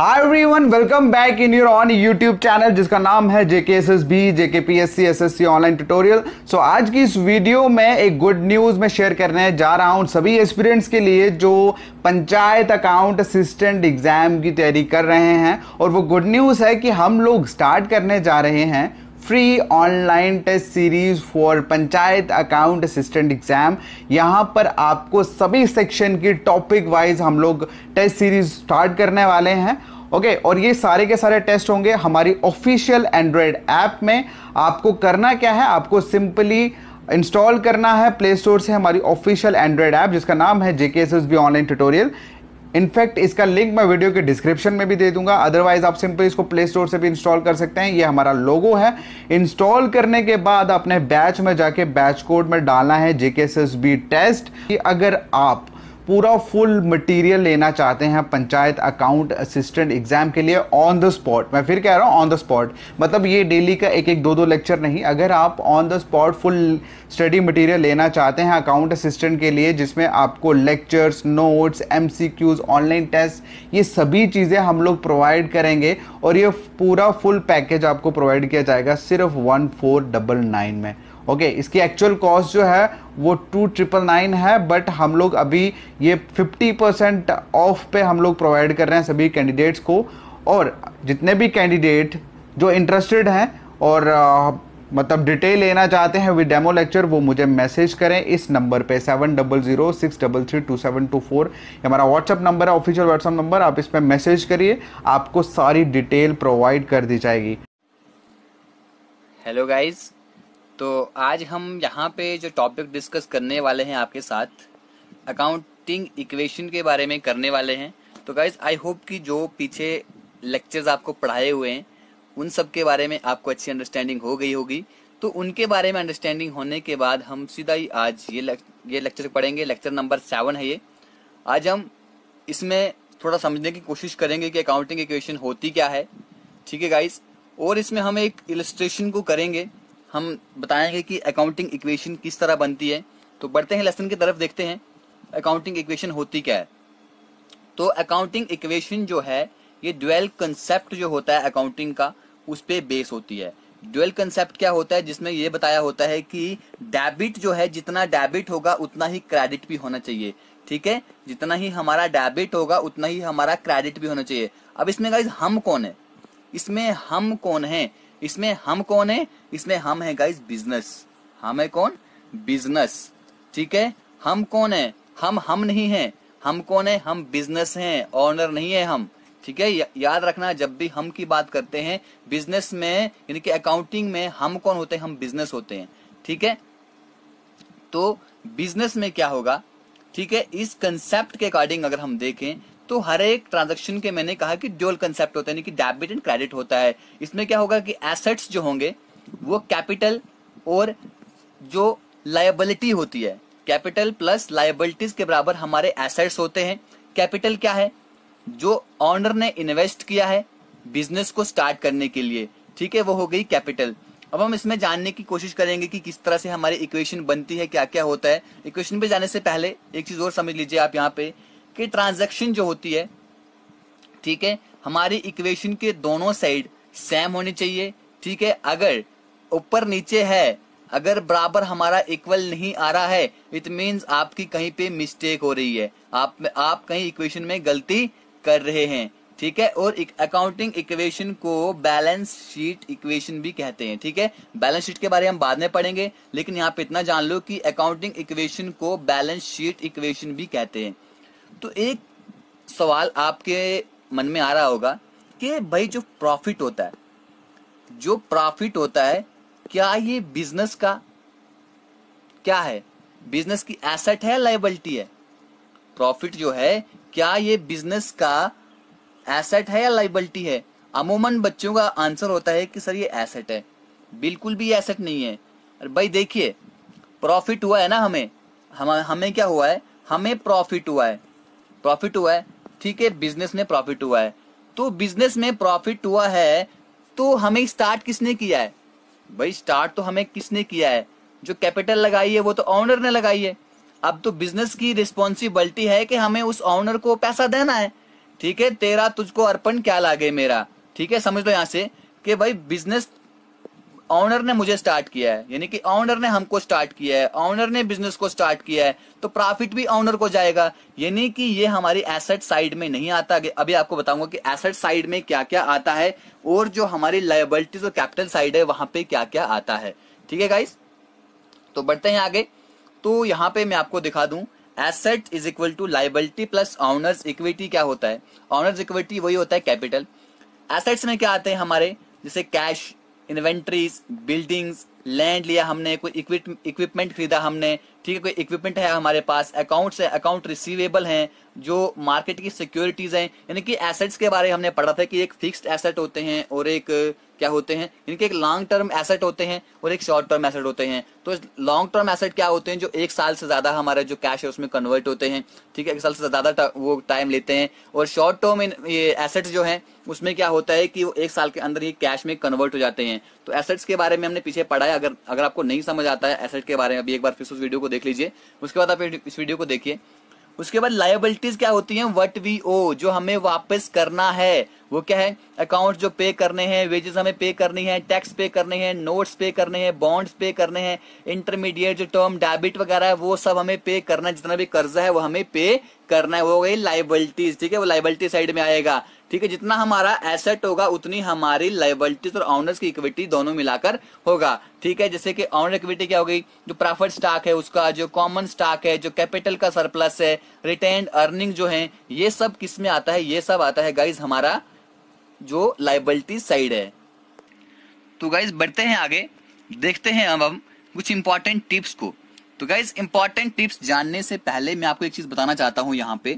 hi everyone welcome back in your on YouTube channel जिसका नाम है JK S S B JK P S C S S C online tutorial so आज की इस video में एक गुड न्यूज़ में शेयर करने जा रहा हूँ सभी एस्पिरेंट्स के लिए जो पंचायत अकाउंट असिस्टेंट एग्जाम की तैयारी कर रहे हैं और वो गुड न्यूज़ है कि हम लोग स्टार्ट करने जा रहे हैं free online test series for panchayat account assistant exam यहाँ पर आपको सभी सेक्शन की टॉपिक वाइज हम लोग टेस्ट सीरीज स्टार्ट करने वाले हैं ओके okay, और ये सारे के सारे टेस्ट होंगे हमारी ऑफिशियल एंड्रॉयड ऐप में आपको करना क्या है आपको सिंपली इंस्टॉल करना है प्ले स्टोर से हमारी ऑफिशियल एंड्रॉयड ऐप जिसका नाम है JK S S B online tutorial in fact इसका लिंक मैं वीडियो के डिस्क्रिप्शन में भी दे दूंगा अदरवाइज आप सिंपल इसको प्ले स्टोर से भी इंस्टॉल कर सकते हैं ये हमारा लोगो है इंस्टॉल करने के बाद अपने बैच में जाके बैच कोड में डालना है JK S S B test कि अगर आप पूरा फुल मटेरियल लेना चाहते हैं पंचायत अकाउंट असिस्टेंट एग्जाम के लिए ऑन द स्पॉट मैं फिर कह रहा हूँ ऑन द स्पॉट मतलब ये डेली का एक एक दो दो लेक्चर नहीं अगर आप on the spot full study material लेना चाहते हैं अकाउंट असिस्टेंट के लिए जिसमें आपको lectures notes and online test ये सभी चीज़ें हम लोग प्रोवाइड करेंगे और ये पूरा फुल पैकेज आपको प्रोवाइड किया जाएगा सिर्फ वन फोर डबल नाइन में ओके okay, इसकी एक्चुअल कॉस्ट जो है वो टू ट्रिपल नाइन है बट हम लोग अभी ये फिफ्टी परसेंट ऑफ पे हम लोग प्रोवाइड कर रहे हैं सभी कैंडिडेट्स को और जितने भी कैंडिडेट जो इंटरेस्टेड हैं और आ, मतलब डिटेल लेना चाहते हैं विद डेमो लेक्चर वो मुझे मैसेज करें इस नंबर पे seven double zero six double three two seven two four ये हमारा व्हाट्सअप नंबर है ऑफिशियल व्हाट्सअप नंबर आप इस पर मैसेज करिए आपको सारी डिटेल प्रोवाइड कर दी जाएगी हेलो गाइज़ तो आज हम यहाँ पे जो टॉपिक डिस्कस करने वाले हैं आपके साथ अकाउंटिंग इक्वेशन के बारे में करने वाले हैं तो गाइज आई होप कि जो पीछे लेक्चर्स आपको पढ़ाए हुए हैं उन सब के बारे में आपको अच्छी अंडरस्टैंडिंग हो गई होगी तो उनके बारे में अंडरस्टैंडिंग होने के बाद हम सीधा ही आज ये ये लेक्चर पढ़ेंगे लेक्चर नंबर सेवन है ये आज हम इसमें थोड़ा समझने की कोशिश करेंगे कि अकाउंटिंग इक्वेशन होती क्या है ठीक है गाइज और इसमें हम एक इलस्ट्रेशन को करेंगे हम बताएंगे कि अकाउंटिंग इक्वेशन किस तरह बनती है तो बढ़ते हैं लेसन की तरफ देखते हैं अकाउंटिंग इक्वेशन होती क्या है तो अकाउंटिंग इक्वेशन जो है ये ड्वेल कंसेप्ट जो होता है अकाउंटिंग का उस पर बेस होती है ड्वेल कंसेप्ट क्या होता है जिसमें ये बताया होता है कि डेबिट जो है जितना डेबिट होगा उतना ही क्रेडिट भी होना चाहिए ठीक है जितना ही हमारा डेबिट होगा उतना ही हमारा क्रेडिट भी होना चाहिए अब इसमें गाइज हम कौन है इसमें हम कौन है इसमें हम कौन है इसमें हम है गाइज बिजनेस हम है कौन बिजनेस ठीक है हम कौन है हम हम नहीं है हम कौन है हम बिजनेस हैं ऑनर नहीं है हम ठीक है याद रखना जब भी हम की बात करते हैं बिजनेस में यानी कि अकाउंटिंग में हम कौन होते हैं हम बिजनेस होते हैं ठीक है तो बिजनेस में क्या होगा ठीक है इस कंसेप्ट के अकॉर्डिंग अगर हम देखें तो हर एक ट्रांजेक्शन के मैंने कहा कि ड्यूअल कंसेप्ट होता है कि डेबिट एंड क्रेडिट होता है इसमें क्या होगा कि एसेट्स जो होंगे वो कैपिटल और जो लाइबिलिटी होती है कैपिटल प्लस लाइबिलिटीज के बराबर हमारे एसेट्स होते हैं कैपिटल क्या है जो ऑनर ने इन्वेस्ट किया है बिजनेस को स्टार्ट करने के लिए ठीक है वो हो गई कैपिटल अब हम इसमें जानने की कोशिश करेंगे कि किस तरह से हमारी इक्वेशन बनती है क्या क्या होता है इक्वेशन पे जाने से पहले एक चीज और समझ लीजिए आप यहाँ पे कि ट्रांजेक्शन जो होती है ठीक है हमारी इक्वेशन के दोनों साइड सेम होनी चाहिए ठीक है अगर ऊपर नीचे है अगर बराबर हमारा इक्वल नहीं आ रहा है इट मीन्स आपकी कहीं पे मिस्टेक हो रही है आप आप कहीं इक्वेशन में गलती कर रहे हैं ठीक है और अकाउंटिंग इक्वेशन को बैलेंस शीट इक्वेशन भी कहते हैं ठीक है बैलेंस शीट के बारे में हम बाद में पढ़ेंगे लेकिन यहाँ पे इतना जान लो कि अकाउंटिंग इक्वेशन को बैलेंस शीट इक्वेशन भी कहते हैं तो एक सवाल आपके मन में आ रहा होगा कि भाई जो प्रॉफिट होता है जो प्रॉफिट होता है क्या ये बिजनेस का क्या है बिजनेस की एसेट है लाइबिलिटी है प्रॉफिट जो है क्या ये बिजनेस का एसेट है या लाइबिलिटी है अमूमन बच्चों का आंसर होता है कि सर ये एसेट है बिल्कुल भी एसेट नहीं है अरे भाई देखिए प्रॉफिट हुआ है ना हमें हम हमें क्या हुआ है हमें प्रॉफिट हुआ है प्रॉफिट हुआ है ठीक है बिजनेस में प्रॉफिट हुआ है तो बिजनेस में प्रॉफिट हुआ है तो हमें स्टार्ट किसने किया है भाई स्टार्ट तो हमें किसने किया है जो कैपिटल लगाई है वो तो ऑनर ने लगाई है अब तो बिजनेस की रिस्पॉन्सिबिलिटी है कि हमें उस ऑनर को पैसा देना है ठीक है तेरा तुझको अर्पण क्या लागे मेरा ठीक है समझ लो यहाँ से कि भाई बिजनेस ऑनर ने मुझे स्टार्ट किया है यानी कि ऑनर ने हमको स्टार्ट किया है ऑनर ने बिजनेस को स्टार्ट किया है तो प्रॉफिट भी ऑनर को जाएगा यानी कि ये हमारी एसेट साइड में नहीं आता अभी आपको बताऊंगा कि एसेट साइड में क्या क्या आता है और जो हमारी लाइबिलिटीज और कैपिटल साइड है वहां पे क्या क्या आता है ठीक है गाइस तो बढ़ते हैं आगे तो यहाँ पे मैं आपको दिखा दू asset is equal to liability plus owner's equity क्या होता है ऑनर्स इक्विटी वही होता है कैपिटल एसेट्स में क्या आते हैं हमारे जैसे कैश इन्वेंट्रीज बिल्डिंग्स लैंड लिया हमने कोई इक्विपमेंट खरीदा हमने ठीक है कोई इक्विपमेंट है हमारे पास अकाउंट्स है अकाउंट रिसीवेबल हैं जो मार्केट की सिक्योरिटीज हैं यानी कि एसेट्स के बारे में हमने पढ़ा था कि एक फिक्स्ड एसेट होते हैं और एक क्या होते हैं इनके एक लॉन्ग टर्म एसेट होते हैं और एक शॉर्ट टर्म एसेट होते हैं तो लॉन्ग टर्म एसेट क्या होते हैं जो एक साल से ज्यादा हमारे जो कैश है उसमें कन्वर्ट होते हैं ठीक है एक साल से ज्यादा वो टाइम लेते हैं और शॉर्ट टर्म ये एसेट जो है उसमें क्या होता है कि वो एक साल के अंदर ही कैश में कन्वर्ट हो जाते हैं तो एसेट्स के बारे में हमने पीछे पढ़ा है अगर अगर आपको नहीं समझ आता है एसेट के बारे में अभी एक बार फिर उस वीडियो को देख लीजिए उसके बाद आप इस वीडियो को देखिए उसके बाद लाइबिलिटीज क्या होती हैं वट वी ओ जो हमें वापस करना है वो क्या है अकाउंट जो पे करने हैं वेजेस हमें पे करनी है टैक्स पे करने हैं नोट्स पे करने हैं बॉन्ड्स पे करने हैं इंटरमीडिएट जो टर्म डेबिट वगैरह है वो सब हमें पे करना है जितना भी कर्जा है वो हमें पे करना है वो गई लाइबिलिटीज ठीक है वो लाइबिलिटी साइड में आएगा ठीक है जितना हमारा एसेट होगा उतनी हमारी लाइबिलिटीज और ऑनर्स की इक्विटी दोनों मिलाकर होगा ठीक है जैसे कि ऑनर इक्विटी क्या होगी जो प्रॉफिट स्टॉक है उसका जो कॉमन स्टॉक है जो कैपिटल का सरप्लस है रिटेन अर्निंग जो है ये सब किस में आता है ये सब आता है गाइज हमारा जो लाइबिलिटी साइड है तो गाइज बढ़ते हैं आगे देखते हैं अब हम कुछ इंपॉर्टेंट टिप्स को तो गाइज इंपॉर्टेंट टिप्स जानने से पहले मैं आपको एक चीज बताना चाहता हूं यहाँ पे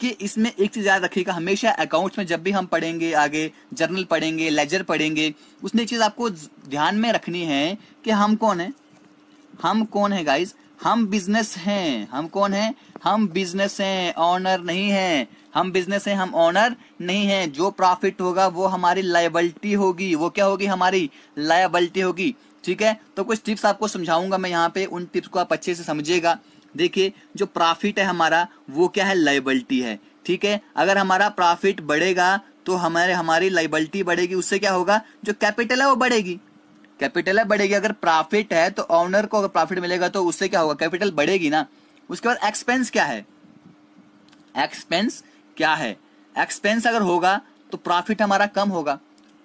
कि इसमें एक चीज याद रखिएगा हमेशा अकाउंट्स में जब भी हम पढ़ेंगे आगे जर्नल पढ़ेंगे लेजर पढ़ेंगे उसमें एक चीज आपको ध्यान में रखनी है कि हम कौन है हम कौन है गाइज हम बिजनेस हैं हम कौन है हम बिजनेस हैं ऑनर नहीं है हम बिजनेस हैं हम ऑनर नहीं है जो प्रॉफिट होगा वो हमारी लाइबिलिटी होगी वो क्या होगी हमारी लाइबिलिटी होगी ठीक है तो कुछ टिप्स आपको समझाऊंगा मैं यहाँ पे उन टिप्स को आप अच्छे से समझिएगा देखिए जो प्रॉफिट है हमारा वो क्या है लाइबलिटी है ठीक है अगर हमारा प्रॉफिट बढ़ेगा तो हमारे हमारी लाइबलिटी बढ़ेगी उससे क्या होगा जो कैपिटल है वो बढ़ेगी कैपिटल है बढ़ेगी अगर प्रॉफिट है तो ऑनर को अगर प्रॉफिट मिलेगा तो उससे क्या होगा कैपिटल बढ़ेगी ना उसके बाद एक्सपेंस क्या है एक्सपेंस क्या है एक्सपेंस अगर होगा तो प्रॉफिट हमारा कम होगा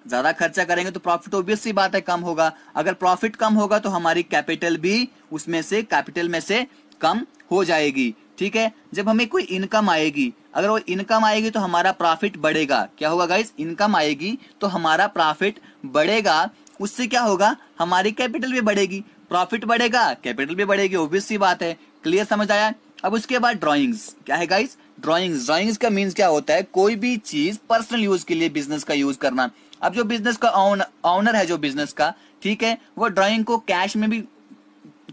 ज्यादा खर्चा करेंगे तो प्रॉफिट ऑब्वियस सी बात है कम होगा अगर प्रॉफिट कम होगा तो हमारी कैपिटल भी उसमें से कैपिटल में से कम हो जाएगी ठीक है जब हमें कोई इनकम आएगी अगर वो इनकम आएगी तो हमारा प्रॉफिट बढ़ेगा क्या होगा गाइज इनकम आएगी तो हमारा प्रॉफिट बढ़ेगा उससे क्या होगा हमारी कैपिटल भी बढ़ेगी प्रॉफिट बढ़ेगा कैपिटल भी बढ़ेगी ओबियस सी बात है क्लियर समझ आया अब उसके बाद ड्रॉइंग्स क्या है गाइज ड्रॉइंग्स ड्रॉइंग्स का मीन्स क्या होता है कोई भी चीज पर्सनल यूज के लिए बिजनेस का यूज करना अब जो बिजनेस का ऑनर है जो बिजनेस का ठीक है वो ड्राइंग को कैश में भी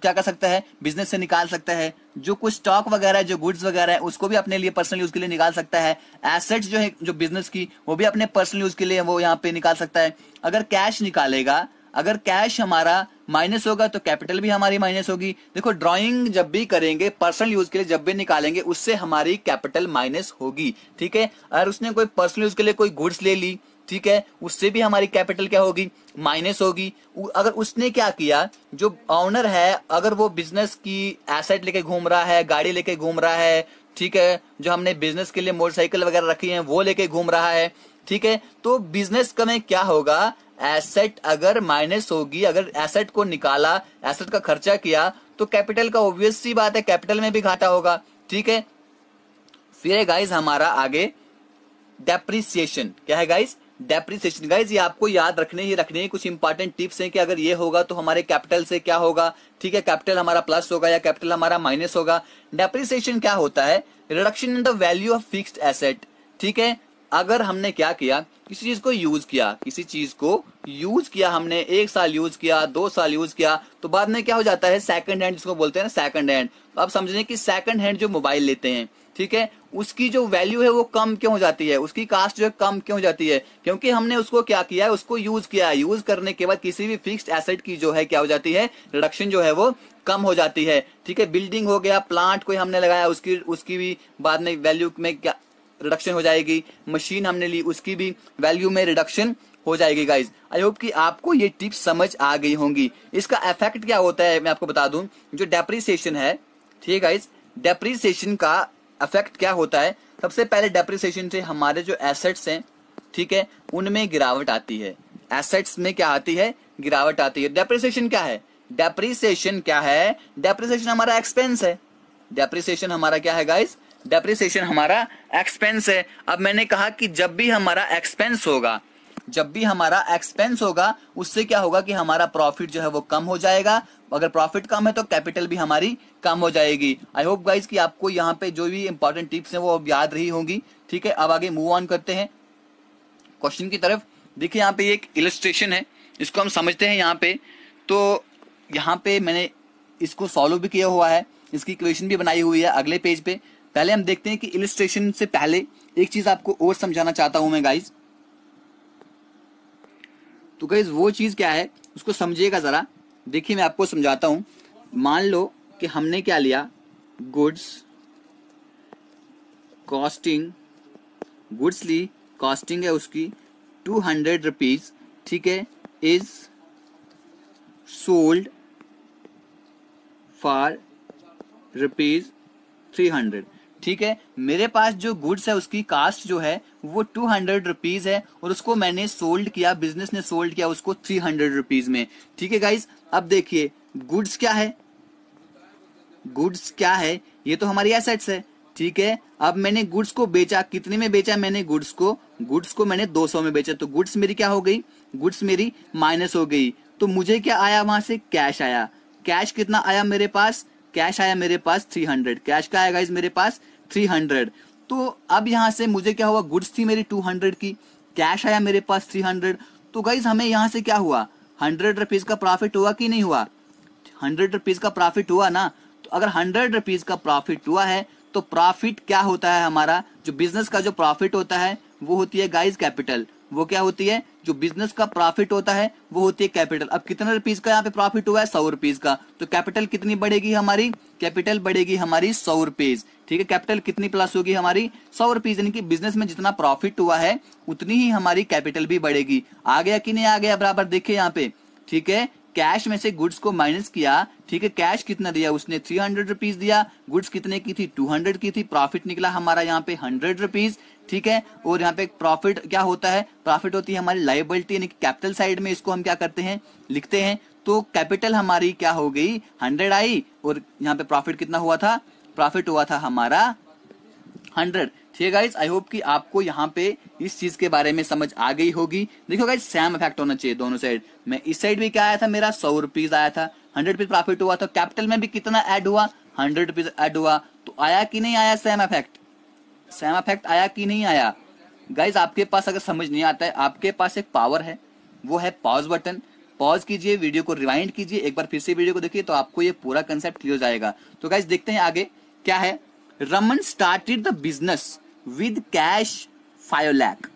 क्या कर सकता है बिजनेस से निकाल सकता है जो कुछ स्टॉक वगैरह जो गुड्स वगैरह है उसको भी अपने लिए पर्सनल यूज के लिए निकाल सकता है एसेट्स जो है जो बिजनेस की वो भी अपने पर्सनल यूज के लिए वो यहाँ पे निकाल सकता है अगर कैश निकालेगा अगर कैश हमारा माइनस होगा तो कैपिटल भी हमारी माइनस होगी देखो ड्राइंग जब भी करेंगे पर्सनल यूज के लिए जब भी निकालेंगे उससे हमारी कैपिटल माइनस होगी ठीक है अगर उसने कोई पर्सनल यूज के लिए कोई गुड्स ले ली ठीक है उससे भी हमारी कैपिटल क्या होगी माइनस होगी अगर उसने क्या किया जो ऑनर है अगर वो बिजनेस की एसेट लेके घूम रहा है गाड़ी लेके घूम रहा है ठीक है जो हमने बिजनेस के लिए मोटरसाइकिल वगैरह रखी है वो लेके घूम रहा है ठीक है तो बिजनेस का में क्या होगा एसेट अगर माइनस होगी अगर एसेट को निकाला एसेट का खर्चा किया तो कैपिटल का ऑब्वियस सी बात है कैपिटल में भी घाटा होगा ठीक है फिर गाइज हमारा आगे डेप्रिसिएशन क्या है गाइज डेप्रिसिएशन गाइज ये आपको याद रखने ही रखने ही कुछ इंपॉर्टेंट टिप्स हैं कि अगर ये होगा तो हमारे कैपिटल से क्या होगा ठीक है कैपिटल हमारा प्लस होगा या कैपिटल हमारा माइनस होगा डेप्रिसिएशन क्या होता है reduction in the value of fixed asset ठीक है अगर हमने क्या किया किसी चीज को यूज किया किसी चीज को यूज किया हमने एक साल यूज किया दो साल यूज किया तो बाद में क्या हो जाता है सेकंड हैंड जिसको बोलते हैं ना सेकंड हैंड तो आप समझ लें सेकंड हैंड जो मोबाइल लेते हैं ठीक है उसकी जो वैल्यू है वो कम क्यों हो जाती है उसकी कास्ट जो है कम क्यों हो जाती है क्योंकि हमने उसको क्या किया है उसको यूज किया है यूज करने के बाद किसी भी फिक्स्ड एसेट की जो है क्या हो जाती है रिडक्शन जो है वो कम हो जाती है ठीक है बिल्डिंग हो गया प्लांट कोई हमने लगाया उसकी उसकी भी बाद में वैल्यू में क्या रिडक्शन हो जाएगी मशीन हमने ली उसकी भी वैल्यू में रिडक्शन हो जाएगी गाइज आई होप कि आपको ये टिप्स समझ आ गई होंगी इसका इफेक्ट क्या होता है मैं आपको बता दूं जो डेप्रीसिएशन है ठीक है गाइज डेप्रीसिएशन का अफेक्ट क्या होता है सबसे पहले डेप्रिसिएशन से हमारे जो एसेट्स हैं ठीक है उनमें गिरावट आती है एसेट्स में क्या आती है गिरावट आती है डेप्रिसिएशन क्या है डेप्रिसिएशन क्या है डेप्रिसिएशन हमारा एक्सपेंस है डेप्रिसिएशन हमारा क्या है गाइस डेप्रिसिएशन हमारा एक्सपेंस है अब मैंने कहा कि जब भी हमारा एक्सपेंस होगा जब भी हमारा एक्सपेंस होगा उससे क्या होगा कि हमारा प्रॉफिट जो है वो कम हो जाएगा अगर प्रॉफिट कम है तो कैपिटल भी हमारी कम हो जाएगी आई होप गाइज कि आपको यहाँ पे जो भी इंपॉर्टेंट टिप्स हैं वो याद रही होंगी ठीक है अब आगे मूव ऑन करते हैं क्वेश्चन की तरफ देखिए यहाँ पे एक इलस्ट्रेशन है इसको हम समझते हैं यहाँ पे तो यहाँ पे मैंने इसको सॉल्व भी किया हुआ है इसकी क्वेश्चन भी बनाई हुई है अगले पेज पे पहले हम देखते हैं कि इलस्ट्रेशन से पहले एक चीज आपको और समझाना चाहता हूं मैं गाइज तो गई वो चीज़ क्या है उसको समझिएगा ज़रा देखिए मैं आपको समझाता हूं मान लो कि हमने क्या लिया गुड्स कॉस्टिंग गुड्स ली कॉस्टिंग है उसकी टू हंड्रेड रुपीज ठीक है is sold for rupees three hundred ठीक है मेरे पास जो गुड्स है उसकी कास्ट जो है वो टू हंड्रेड रुपीज है और उसको मैंने सोल्ड किया बिजनेस ने सोल्ड किया उसको थ्री हंड्रेड रुपीज में ठीक है गाइज अब देखिए गुड्स क्या है गुड्स क्या है ये तो हमारी एसेट्स है ठीक है अब मैंने गुड्स को बेचा कितने में बेचा मैंने गुड्स को गुड्स को मैंने 200 में बेचा तो गुड्स मेरी क्या हो गई गुड्स मेरी माइनस हो गई तो मुझे क्या आया वहां से कैश आया कैश कितना आया मेरे पास कैश आया मेरे पास 300 कैश का आया गाइज मेरे पास 300 तो अब यहाँ से मुझे क्या हुआ गुड्स थी मेरी टू हंड्रेड की कैश आया मेरे पास थ्री हंड्रेड तो गाइज हमें यहाँ से क्या हुआ हंड्रेड रुपीज का प्रॉफिट हुआ कि नहीं हुआ हंड्रेड रुपीज का प्रॉफिट हुआ ना तो अगर हंड्रेड रुपीज का प्रॉफिट हुआ है तो प्रॉफिट क्या होता है हमारा जो बिजनेस का जो प्रॉफिट होता है वो होती है गाइज कैपिटल वो क्या होती है जो बिजनेस का प्रॉफिट होता है वो होती है कैपिटल अब कितने रुपीज का यहाँ पे प्रॉफिट हुआ है सौ रुपीज का तो कैपिटल कितनी बढ़ेगी हमारी कैपिटल बढ़ेगी हमारी सौ रुपीज ठीक है कैपिटल कितनी प्लस होगी हमारी सौ रुपीज यानी कि बिजनेस में जितना प्रॉफिट हुआ है उतनी ही हमारी कैपिटल भी बढ़ेगी आ गया कि नहीं आ गया बराबर देखिए यहाँ पे ठीक है कैश में से गुड्स को माइनस किया ठीक है कैश कितना दिया उसने थ्री हंड्रेड रुपीज दिया गुड्स कितने की थी टू हंड्रेड की थी प्रॉफिट निकला हमारा यहाँ पे हंड्रेड रुपीज ठीक है और यहाँ पे प्रॉफिट क्या होता है प्रॉफिट होती है हमारी लाइबिलिटी यानी कैपिटल साइड में इसको हम क्या करते हैं लिखते हैं तो कैपिटल हमारी क्या हो गई हंड्रेड आई और यहाँ पे प्रॉफिट कितना हुआ था प्रॉफिट हुआ था हमारा हंड्रेड ठीक है आई होप कि आपको यहाँ पे इस चीज के बारे में समझ आ गई होगी देखो गाइज सेम इफेक्ट होना चाहिए दोनों साइड में इस साइड भी क्या आया था मेरा सौ रुपीज आया था हंड्रेड रुपीज प्रॉफिट हुआ था कैपिटल में भी कितना एड हुआ हंड्रेड रुपीज एड हुआ तो आया कि नहीं आया सेम इफेक्ट सेम इफेक्ट आया कि नहीं आया गाइज आपके पास अगर समझ नहीं आता है आपके पास एक पावर है वो है पॉज बटन पॉज कीजिए वीडियो को रिवाइंड कीजिए एक बार फिर से वीडियो को देखिए तो आपको ये पूरा कंसेप्ट क्लियर जाएगा तो गाइज देखते हैं आगे क्या है Raman started the business with cash five lakh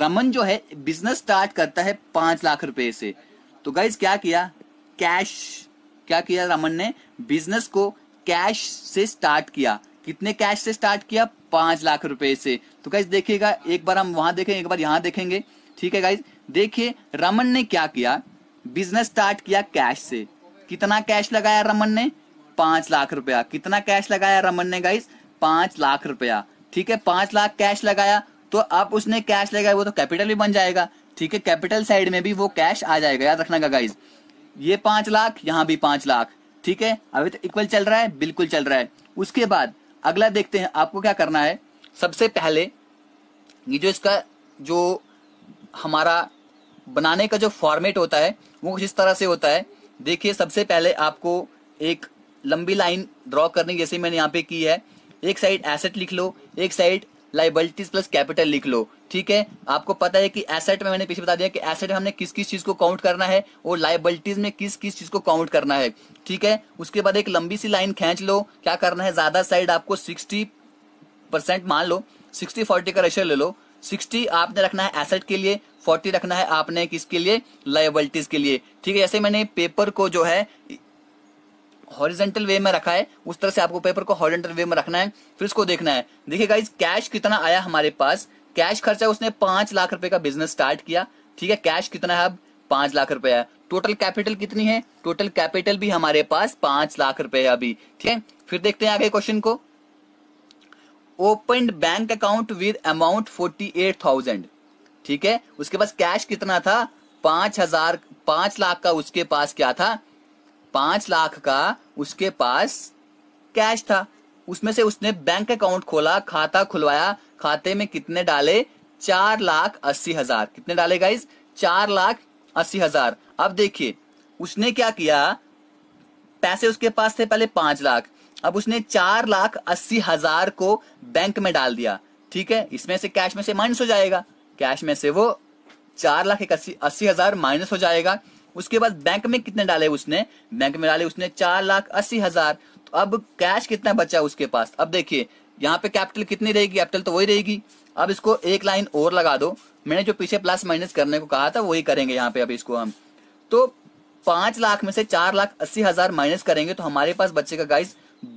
Raman जो है बिजनेस स्टार्ट करता है पांच लाख रुपए से तो गाइज क्या किया कैश क्या किया रमन ने बिजनेस को कैश से स्टार्ट किया कितने कैश से स्टार्ट किया पांच लाख रुपए से तो गाइज देखिएगा एक बार हम वहां देखेंगे एक बार यहां देखेंगे ठीक है गाइज देखिए रमन ने क्या किया बिजनेस स्टार्ट किया कैश से कितना कैश लगाया रमन ने पांच लाख रुपया कितना कैश लगाया रमन ने गाइस पांच लाख रुपया ठीक है पांच लाख कैश लगाया तो अब उसने कैश लगाया वो तो कैपिटल भी बन जाएगा ठीक है कैपिटल साइड में भी वो कैश आ जाएगा याद रखना का गाइज ये पांच लाख यहाँ भी पांच लाख ठीक है अभी तो इक्वल चल रहा है बिल्कुल चल रहा है उसके बाद अगला देखते हैं आपको क्या करना है सबसे पहले ये जो इसका जो हमारा बनाने का जो फॉर्मेट होता है वो कुछ इस तरह से होता है देखिए सबसे पहले आपको एक लंबी लाइन ड्रॉ करने जैसे मैंने यहाँ पे की है एक साइड एसेट लिख लो एक साइड लाइबिलिटीज प्लस कैपिटल लिख लो ठीक है आपको पता है कि एसेट में मैंने पीछे बता दिया कि एसेट में हमने किस किस चीज को काउंट करना है और लाइबिलिटीज में किस किस चीज को काउंट करना है ठीक है उसके बाद एक लंबी सी लाइन खींच लो क्या करना है ज्यादा साइड आपको सिक्सटी परसेंट मान लो सिक्सटी फोर्टी का रेशियो ले लो सिक्सटी आपने रखना है एसेट के लिए फोर्टी रखना है आपने किसके लिए लाइबिलिटीज के लिए ठीक है ऐसे मैंने पेपर को जो है हॉरिजेंटल वे में रखा है उस तरह से आपको पेपर को हॉरिजेंटल वे में रखना है फिर उसको देखना है देखिए गाइज कैश कितना आया हमारे पास कैश खर्चा उसने पांच लाख रुपए का बिजनेस स्टार्ट किया ठीक है कैश कितना है अब पांच लाख रुपए है टोटल कैपिटल कितनी है टोटल कैपिटल भी हमारे पास पांच लाख रुपए है अभी ठीक है फिर देखते हैं आगे क्वेश्चन को open bank account with amount forty eight thousand ठीक है उसके पास कैश कितना था पांच हजार पांच लाख का उसके पास क्या था पांच लाख का उसके पास कैश था उसमें से उसने बैंक अकाउंट खोला खाता खुलवाया खाते में कितने डाले चार लाख अस्सी हजार कितने डाले गाइज चार लाख अस्सी हजार अब देखिए उसने क्या किया पैसे उसके पास थे पहले पांच लाख अब उसने चार लाख अस्सी हजार को बैंक में डाल दिया ठीक है इसमें से कैश में से माइनस हो जाएगा कैश में से वो चार लाख अस्सी अस्सी हजार माइनस हो जाएगा उसके बाद बैंक में कितने डाले उसने बैंक में डाले उसने चार लाख अस्सी हजार तो अब कैश कितना बचा उसके पास अब देखिए यहाँ पे कैपिटल कितनी रहेगी कैपिटल तो वही रहेगी अब इसको एक लाइन और लगा दो मैंने जो पीछे प्लस माइनस करने को कहा था वही करेंगे यहाँ पे अब इसको हम तो पांच लाख में से चार लाख अस्सी हजार माइनस करेंगे तो हमारे पास बचेगा गाइस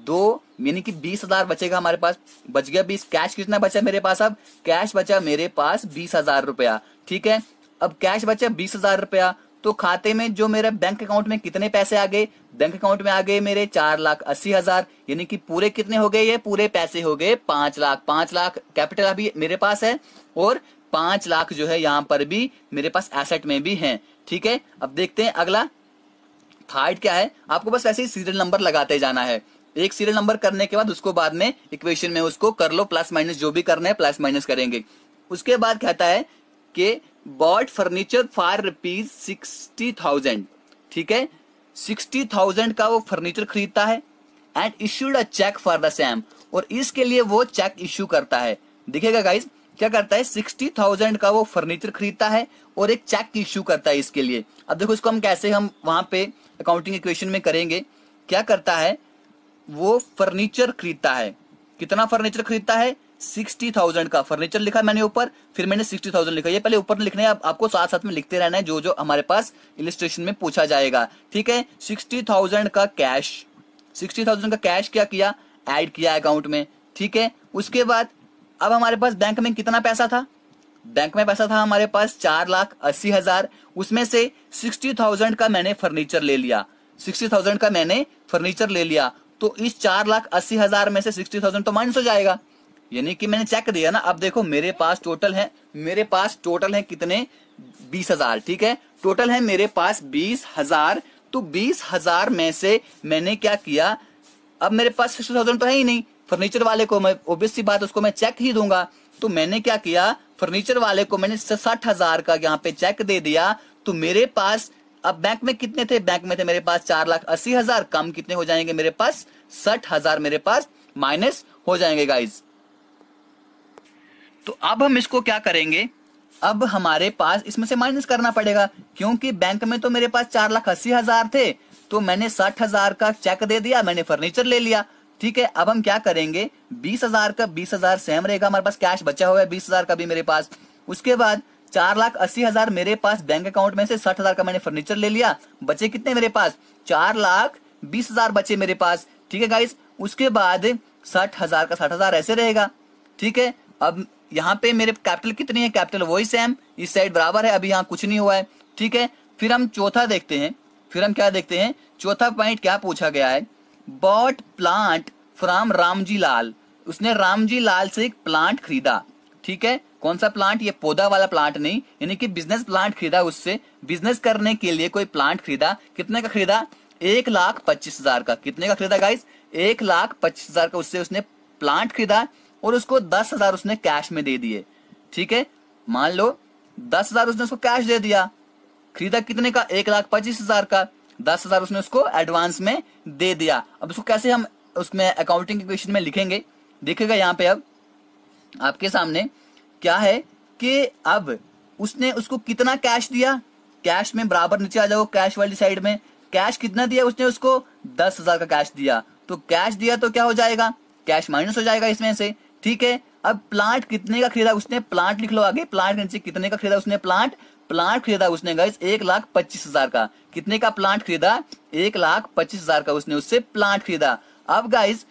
दो यानी कि बीस हजार बचेगा हमारे पास बच गया बीस कैश कितना बचा मेरे पास अब कैश बचा मेरे पास बीस हजार रुपया ठीक है अब कैश बचा बीस हजार रुपया तो खाते में जो मेरे बैंक अकाउंट में कितने पैसे आ गए बैंक अकाउंट में आ गए मेरे चार लाख अस्सी हजार यानी कि पूरे कितने हो गए ये पूरे पैसे हो गए पांच लाख पांच लाख कैपिटल अभी मेरे पास है और पांच लाख जो है यहाँ पर भी मेरे पास एसेट में भी है ठीक है अब देखते हैं अगला थर्ड क्या है आपको बस ऐसे ही सीरियल नंबर लगाते जाना है एक सीरियल नंबर करने के बाद उसको बाद में इक्वेशन में उसको कर लो प्लस माइनस जो भी करना है प्लस माइनस करेंगे उसके बाद कहता है के bought furniture for rupees sixty thousand ठीक है सिक्सटी थाउजेंड का वो फर्नीचर खरीदता है and issued a cheque for the same और इसके लिए वो चेक इश्यू करता है दिखेगा गाइज क्या करता है सिक्सटी थाउजेंड का वो फर्नीचर खरीदता है और एक चेक इश्यू करता है इसके लिए अब देखो इसको हम कैसे हम वहां पे अकाउंटिंग इक्वेशन में करेंगे क्या करता है वो फर्नीचर खरीदता है कितना फर्नीचर खरीदता है सिक्सटी थाउजेंड का फर्नीचर लिखा मैंने ऊपर फिर मैंने सिक्सटी थाउजेंड लिखा ये पहले ऊपर लिखना है आप, आपको साथ साथ में लिखते रहना है जो जो हमारे पास इलिस्ट्रेशन में पूछा जाएगा ठीक है सिक्सटी थाउजेंड का कैश सिक्सटी थाउजेंड का कैश क्या किया एड किया अकाउंट में ठीक है उसके बाद अब हमारे पास बैंक में कितना पैसा था बैंक में पैसा था हमारे पास चार लाख अस्सी हजार उसमें से सिक्सटी थाउजेंड का मैंने फर्नीचर ले लिया सिक्सटी थाउजेंड का मैंने फर्नीचर ले लिया तो इस चार लाख अस्सी हजार में से सिक्सटी थाउजेंड तो माइनस हो जाएगा यानी कि मैंने चेक दिया ना अब देखो मेरे पास टोटल है मेरे पास टोटल है कितने बीस हजार ठीक है टोटल है मेरे पास बीस हजार तो बीस हजार में से मैंने क्या किया अब मेरे पास सिक्स थाउजेंड तो है ही नहीं फर्नीचर वाले को मैं ओबियस सी बात उसको मैं चेक ही दूंगा तो मैंने क्या किया फर्नीचर वाले को मैंने साठ हजार का यहाँ पे चेक दे दिया तो मेरे पास अब बैंक में कितने थे बैंक में थे मेरे पास चार लाख अस्सी हजार कम कितने हो जाएंगे मेरे पास साठ हजार मेरे पास माइनस हो जाएंगे गाइज तो अब हम इसको क्या करेंगे अब हमारे पास इसमें से माइनस करना पड़ेगा क्योंकि बैंक में तो मेरे पास चार लाख अस्सी हजार थे तो मैंने साठ हजार का चेक दे दिया मैंने फर्नीचर ले लिया ठीक है अब हम क्या करेंगे बीस हजार का बीस हजार सेम रहेगा हमारे पास कैश बचा हुआ है बीस हजार का भी मेरे पास उसके बाद चार लाख अस्सी हजार मेरे पास बैंक अकाउंट में से साठ हजार का मैंने फर्नीचर ले लिया बचे कितने मेरे पास चार लाख बीस हजार बचे मेरे पास ठीक है गाइस उसके बाद साठ हजार का साठ हजार ऐसे रहेगा ठीक है अब यहाँ पे मेरे कैपिटल कितनी है कैपिटल वही सेम इस साइड बराबर है अभी यहाँ कुछ नहीं हुआ है ठीक है फिर हम चौथा देखते हैं फिर हम क्या देखते हैं चौथा पॉइंट क्या पूछा गया है bought plant from Ramji Lal उसने रामजी लाल से एक प्लांट खरीदा ठीक है कौन सा प्लांट ये पौधा वाला प्लांट नहीं यानी कि बिजनेस प्लांट खरीदा उससे बिजनेस करने के लिए कोई प्लांट खरीदा कितने का खरीदा एक लाख पच्चीस हजार का कितने का खरीदा गाइस एक लाख पच्चीस हजार का उससे उसने प्लांट खरीदा और उसको दस हजार उसने कैश में दे दिए ठीक है मान लो दस हजार उसने उसको कैश दे दिया खरीदा कितने का एक लाख पच्चीस हजार का दस हजार उसने उसको एडवांस में दे दिया अब उसको कैसे हम उसमें अकाउंटिंग क्वेश्चन में लिखेंगे देखेगा यहाँ पे अब आपके सामने क्या है कि अब उसने उसको कितना कैश दिया कैश में बराबर नीचे आ जाओ कैश वाली साइड में कैश कितना दिया उसने उसको दस हजार का कैश दिया तो कैश दिया तो क्या हो जाएगा कैश माइनस हो जाएगा इसमें से ठीक है अब प्लांट कितने का खरीदा उसने प्लांट लिख लो आगे प्लांट नीचे कितने का खरीदा उसने प्लांट प्लांट खरीदा उसने गाइस एक लाख पच्चीस हजार का कितने का प्लांट खरीदा एक लाख पच्चीस हजार का उसने उससे प्लांट खरीदा अब गाइस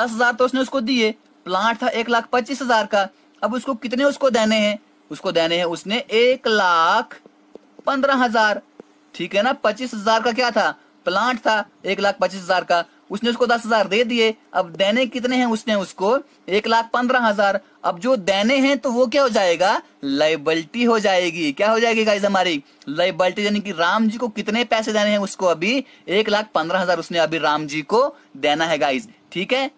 दस हजार तो उसने उसको दिए प्लांट था एक लाख पच्चीस हजार का अब उसको कितने उसको देने हैं उसको देने हैं उसने एक लाख पंद्रह हजार ठीक है ना पच्चीस हजार का क्या था प्लांट था एक लाख पच्चीस हजार का उसने उसको दस हजार दे दिए अब देने कितने हैं उसने उसको एक लाख पंद्रह हजार अब जो देने हैं तो वो क्या हो जाएगा लाइबल्टी हो जाएगी क्या हो जाएगी गाइज हमारी लाइबल्टी यानी कि राम जी को कितने पैसे देने हैं उसको अभी एक लाख पंद्रह हजार उसने अभी राम जी को देना है गाइज ठीक है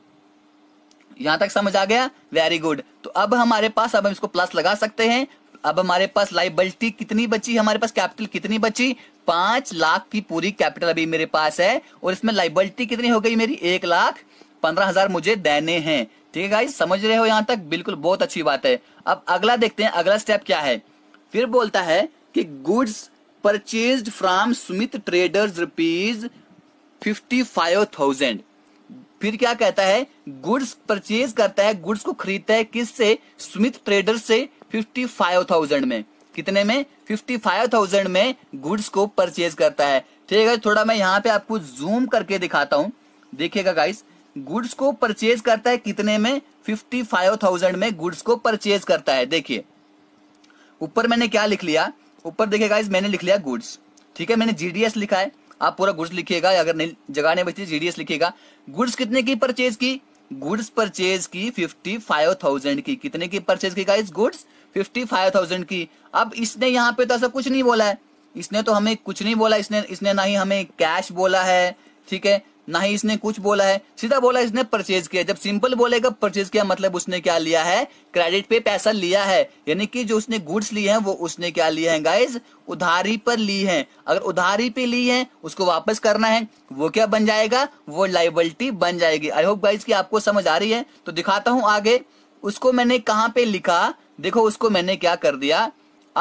यहां तक समझ आ गया वेरी गुड तो अब हमारे पास अब हम इसको प्लस लगा सकते हैं अब हमारे पास लाइबलिटी कितनी बची हमारे पास कैपिटल कितनी बची पांच लाख की पूरी कैपिटल अभी मेरे पास है और इसमें लाइबिलिटी कितनी हो गई मेरी एक लाख पंद्रह हजार मुझे देने हैं ठीक है गाइस समझ रहे हो यहाँ तक बिल्कुल बहुत अच्छी बात है अब अगला देखते हैं अगला स्टेप क्या है फिर बोलता है कि goods purchase from Sumit traders rupees fifty five thousand फिर क्या कहता है गुड्स परचेज करता है गुड्स को खरीदता है किससे सुमित ट्रेडर से फिफ्टी फाइव थाउजेंड में कितने में फिफ्टी फाइव थाउजेंड में गुड्स को परचेज करता है ठीक है थोड़ा मैं यहाँ पे आपको जूम करके दिखाता हूँ देखिएगा गाइस गुड्स को परचेज करता है कितने में फिफ्टी फाइव थाउजेंड में गुड्स को परचेज करता है देखिए ऊपर मैंने क्या लिख लिया ऊपर देखिए गाइस मैंने लिख लिया गुड्स ठीक है मैंने जीडीएस लिखा है आप पूरा गुड्स लिखिएगा अगर नहीं जगह नहीं बचती जीडीएस लिखिएगा गुड्स कितने की परचेज की गुड्स परचेज की फिफ्टी फाइव थाउजेंड की कितने की परचेज की guys goods fifty five thousand की अब इसने यहाँ पे तो ऐसा कुछ नहीं बोला है इसने तो हमें कुछ नहीं बोला इसने इसने ना ही हमें कैश बोला है ठीक है ना ही इसने कुछ बोला है सीधा बोला इसने परचेज किया जब सिंपल बोलेगा परचेज किया मतलब उसने क्या लिया है क्रेडिट पे पैसा लिया है यानी कि जो उसने गुड्स लिए हैं वो उसने क्या लिए हैं गाइज उधारी पर ली हैं अगर उधारी पे ली हैं उसको वापस करना है वो क्या बन जाएगा वो लाइबिलिटी बन जाएगी आई होप गाइज की आपको समझ आ रही है तो दिखाता हूं आगे उसको मैंने कहाँ पे लिखा देखो उसको मैंने क्या कर दिया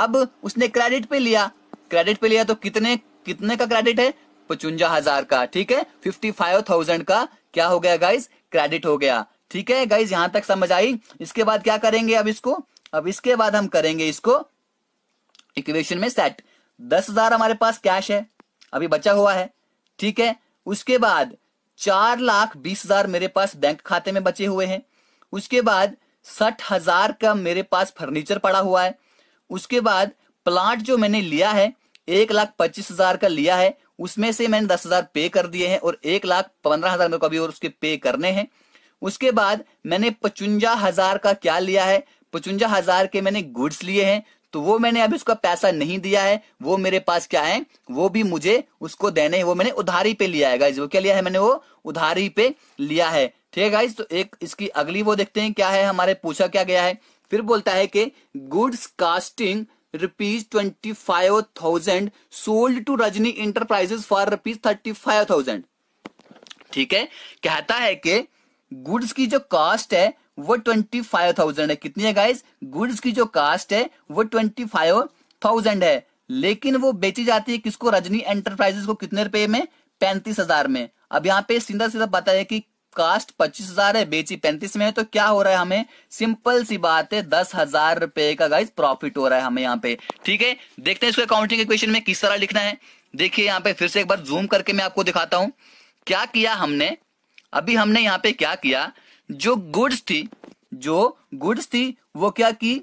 अब उसने क्रेडिट पे लिया क्रेडिट पे लिया तो कितने कितने का क्रेडिट है पचुंजा हजार का ठीक है फिफ्टी फाइव थाउजेंड का क्या हो गया गाइज क्रेडिट हो गया ठीक है गाइज यहां तक समझ आई इसके बाद क्या करेंगे अब इसको अब इसके बाद हम करेंगे इसको इक्वेशन में सेट दस हजार हमारे पास कैश है अभी बचा हुआ है ठीक है उसके बाद चार लाख बीस हजार मेरे पास बैंक खाते में बचे हुए हैं उसके बाद सठ हजार का मेरे पास फर्नीचर पड़ा हुआ है उसके बाद प्लाट जो मैंने लिया है एक लाख पच्चीस हजार का लिया है उसमें से मैंने दस हजार पे कर दिए हैं और एक लाख पंद्रह हजार मेरे को अभी और उसके पे करने हैं उसके बाद मैंने पचुंजा हजार का क्या लिया है पचुंजा हजार के मैंने गुड्स लिए हैं तो वो मैंने अभी उसका पैसा नहीं दिया है वो मेरे पास क्या है वो भी मुझे उसको देने वो मैंने उधारी पे लिया है वो क्या लिया है मैंने वो उधारी पे लिया है ठीक है गाइस तो एक इसकी अगली वो देखते हैं क्या है हमारे पूछा क्या गया है फिर बोलता है कि goods costing rupees twenty five thousand sold to Rajni enterprises for rupees thirty five thousand ठीक है कहता है कि गुड्स की जो कास्ट है वो ट्वेंटी फाइव थाउजेंड है कितनी है गाइज गुड्स की जो कास्ट है वो ट्वेंटी फाइव थाउजेंड है लेकिन वो बेची जाती है किसको रजनी एंटरप्राइजेस को कितने रुपए में पैंतीस हजार में अब यहाँ पे सीधा सीधा बताया कि कास्ट पच्चीस हजार है बेची पैंतीस में है तो क्या हो रहा है हमें सिंपल सी बात है दस हजार रुपए का गाइस प्रॉफिट हो रहा है हमें यहाँ पे ठीक है देखते हैं इसको अकाउंटिंग इक्वेशन में किस तरह लिखना है देखिए यहाँ पे फिर से एक बार जूम करके मैं आपको दिखाता हूं क्या किया हमने अभी हमने यहाँ पे क्या किया जो गुड्स थी जो गुड्स थी वो क्या की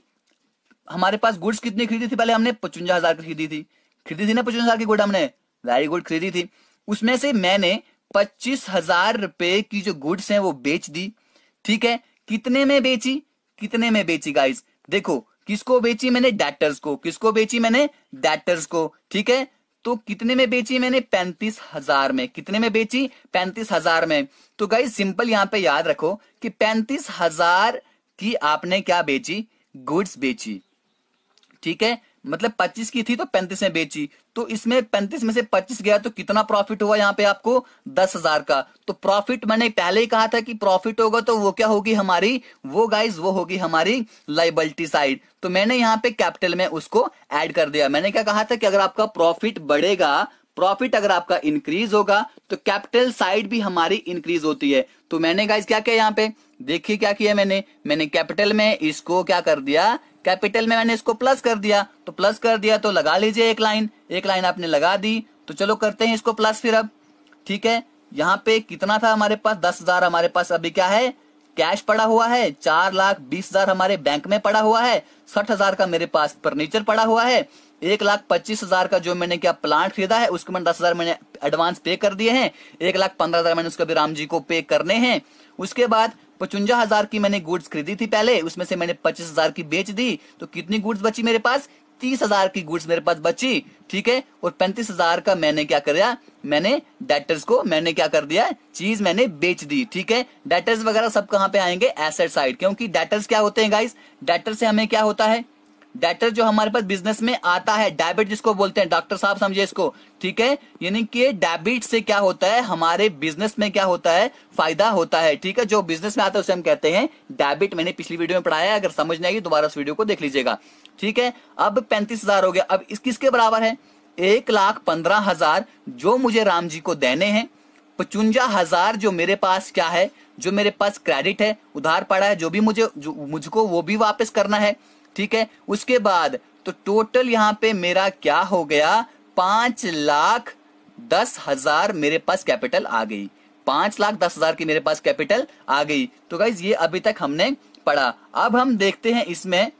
हमारे पास गुड्स कितनी खरीदी थी पहले हमने पचवंजा हजार की खरीदी थी खरीदी थी ना पचवंजा हजार की गुड हमने वेरी गुड खरीदी थी उसमें से मैंने पच्चीस हजार रुपए की जो गुड्स हैं वो बेच दी ठीक है कितने में बेची कितने में बेची गाइस देखो किसको बेची मैंने डैटर्स को किसको बेची मैंने डैटर्स को ठीक है तो कितने में बेची मैंने पैंतीस हजार में कितने में बेची पैंतीस हजार में तो गाइज सिंपल यहां पे याद रखो कि पैंतीस हजार की आपने क्या बेची गुड्स बेची ठीक है मतलब 25 की थी तो 35 में बेची तो इसमें 35 में से 25 गया तो कितना प्रॉफिट हुआ यहाँ पे आपको दस हजार का तो प्रॉफिट मैंने पहले ही कहा था कि प्रॉफिट होगा तो वो क्या होगी हमारी वो गाइस वो होगी हमारी लाइबिलिटी साइड तो मैंने यहाँ पे कैपिटल में उसको ऐड कर दिया मैंने क्या कहा था कि अगर आपका प्रॉफिट बढ़ेगा प्रॉफिट अगर आपका इंक्रीज होगा तो कैपिटल साइड भी हमारी इंक्रीज होती है तो मैंने गाइज क्या किया यहाँ पे देखिए क्या किया मैंने मैंने कैपिटल में इसको क्या कर दिया कैपिटल में मैंने इसको प्लस कर दिया तो प्लस कर दिया तो लगा लीजिए एक लाइन एक लाइन आपने लगा दी तो चलो करते हैं इसको प्लस फिर अब ठीक है यहाँ पे कितना था हमारे पास दस हजार हमारे पास अभी क्या है कैश पड़ा हुआ है चार लाख बीस हजार हमारे बैंक में पड़ा हुआ है साठ हजार का मेरे पास फर्नीचर पड़ा हुआ है एक लाख पच्चीस हजार का जो मैंने क्या प्लांट खरीदा है उसके मैंने दस हजार मैंने एडवांस पे कर दिए हैं एक लाख पंद्रह हजार मैंने उसके भी राम जी को पे करने हैं उसके बाद पचुंजा हजार की मैंने गुड्स खरीदी थी पहले उसमें से मैंने पच्चीस हजार की बेच दी तो कितनी गुड्स बची मेरे पास तीस हजार की गुड्स मेरे पास बची ठीक है और पैंतीस हजार का मैंने क्या दिया मैंने डेटर्स को मैंने क्या कर दिया चीज मैंने बेच दी ठीक है डेटर्स वगैरह सब कहां पे आएंगे एसेट साइड क्योंकि डेटर्स क्या होते हैं गाइस डेटर से हमें क्या होता है डेटर जो हमारे पास बिजनेस में आता है डेबिट जिसको बोलते हैं डॉक्टर साहब समझे इसको ठीक है यानी कि डेबिट से क्या होता है हमारे बिजनेस में क्या होता है फायदा होता है ठीक है जो बिजनेस में आता है उसे हम कहते हैं डेबिट मैंने पिछली वीडियो में पढ़ाया है अगर समझ नहीं आई तो दोबारा उस वीडियो को देख लीजिएगा ठीक है अब पैंतीस हो गया अब इस किसके बराबर है एक लाख पंद्रह हजार जो मुझे राम जी को देने हैं पचुंजा हजार जो मेरे पास क्या है जो मेरे पास क्रेडिट है उधार पड़ा है जो भी मुझे मुझको वो भी वापस करना है ठीक है उसके बाद तो टोटल यहाँ पे मेरा क्या हो गया पांच लाख दस हजार मेरे पास कैपिटल आ गई पांच लाख दस हजार की मेरे पास कैपिटल आ गई तो गाइज ये अभी तक हमने पढ़ा अब हम देखते हैं इसमें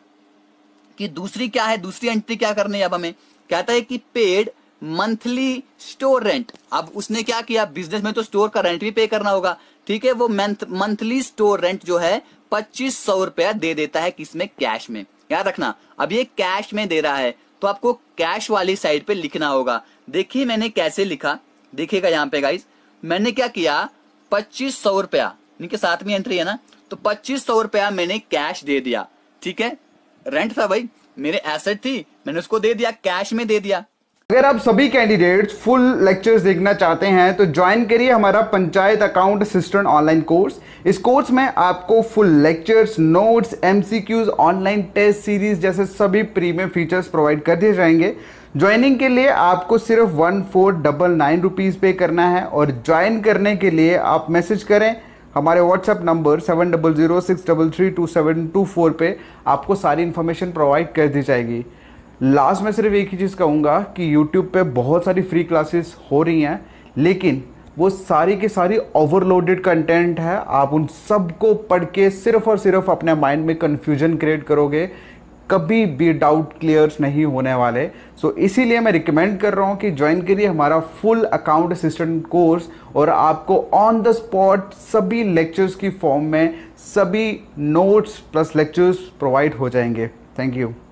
कि दूसरी क्या है दूसरी एंट्री क्या करनी है अब हमें कहता है कि पेड मंथली स्टोर रेंट अब उसने क्या किया बिजनेस में तो स्टोर का रेंट भी पे करना होगा ठीक है वो मंथली स्टोर रेंट जो है पच्चीस सौ रुपया दे देता है किसमें कैश में याद रखना अब ये कैश में दे रहा है तो आपको कैश वाली साइड पे लिखना होगा देखिए मैंने कैसे लिखा देखिएगा यहाँ पे गाइज मैंने क्या किया पच्चीस सौ रुपया साथ में एंट्री है ना तो पच्चीस सौ रुपया मैंने कैश दे दिया ठीक है रेंट था भाई मेरे एसेट थी मैंने उसको दे दिया कैश में दे दिया अगर आप सभी कैंडिडेट्स फुल लेक्चर्स देखना चाहते हैं तो ज्वाइन करिए हमारा panchayat account assistant online course इस कोर्स में आपको full lectures notes MCQs online test series जैसे सभी प्रीमियम फीचर्स प्रोवाइड कर दिए जाएंगे ज्वाइनिंग के लिए आपको सिर्फ one four double nine rupees पे करना है और ज्वाइन करने के लिए आप मैसेज करें हमारे WhatsApp number seven double zero six double three two seven two four पर आपको सारी इन्फॉर्मेशन प्रोवाइड कर दी जाएगी लास्ट में सिर्फ एक ही चीज़ कहूँगा कि यूट्यूब पे बहुत सारी फ्री क्लासेस हो रही हैं लेकिन वो सारी की सारी ओवरलोडेड कंटेंट है आप उन सबको पढ़ के सिर्फ और सिर्फ अपने माइंड में कन्फ्यूजन क्रिएट करोगे कभी भी डाउट क्लियर्स नहीं होने वाले सो so, इसीलिए मैं रिकमेंड कर रहा हूँ कि ज्वाइन करिए हमारा फुल अकाउंट असिस्टेंट कोर्स और आपको ऑन द स्पॉट सभी लेक्चर्स की फॉर्म में सभी नोट्स प्लस लेक्चर्स प्रोवाइड हो जाएंगे थैंक यू